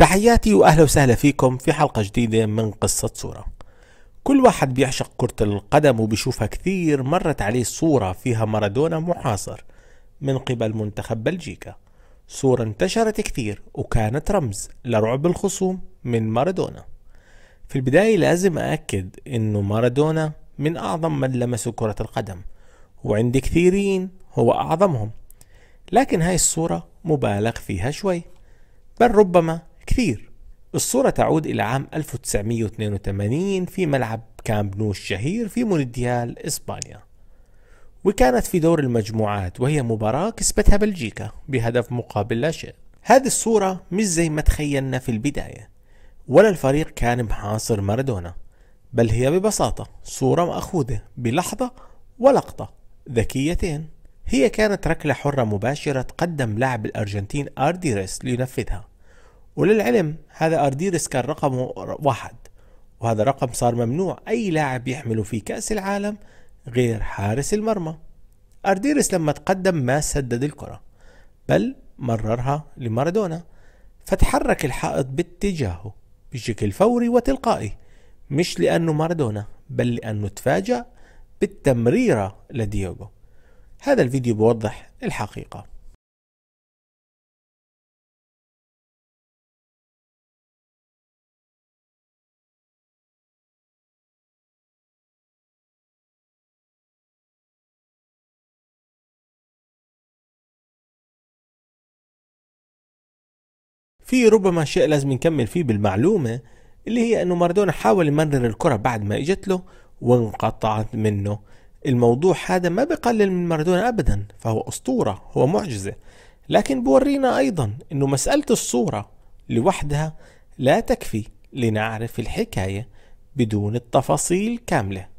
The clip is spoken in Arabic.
تحياتي واهلا وسهلا فيكم في حلقة جديدة من قصة صورة كل واحد بيعشق كرة القدم وبيشوفها كثير مرت عليه صورة فيها مارادونا محاصر من قبل منتخب بلجيكا صورة انتشرت كثير وكانت رمز لرعب الخصوم من مارادونا في البداية لازم أأكد أنه مارادونا من أعظم من لمسوا كرة القدم وعند كثيرين هو أعظمهم لكن هاي الصورة مبالغ فيها شوي بل ربما كثير الصورة تعود إلى عام 1982 في ملعب كامب نو الشهير في مونديال إسبانيا وكانت في دور المجموعات وهي مباراة كسبتها بلجيكا بهدف مقابل لا شيء هذه الصورة مش زي ما تخيلنا في البداية ولا الفريق كان محاصر مارادونا بل هي ببساطة صورة مأخوذة بلحظة ولقطة ذكيتين هي كانت ركلة حرة مباشرة تقدم لاعب الأرجنتين آرديريس لينفذها وللعلم هذا أرديرس كان رقمه واحد وهذا رقم صار ممنوع أي لاعب يحمله في كأس العالم غير حارس المرمى أرديرس لما تقدم ما سدد الكرة بل مررها لمارادونا فتحرك الحائط باتجاهه بشكل فوري وتلقائي مش لأنه مارادونا بل لأنه تفاجأ بالتمريرة لدييغو هذا الفيديو بوضح الحقيقة في ربما شيء لازم نكمل فيه بالمعلومة اللي هي أنه مارادونا حاول يمرر الكرة بعد ما إجت له وانقطعت منه الموضوع هذا ما بقلل من مارادونا أبدا فهو أسطورة هو معجزة لكن بورينا أيضا أنه مسألة الصورة لوحدها لا تكفي لنعرف الحكاية بدون التفاصيل كاملة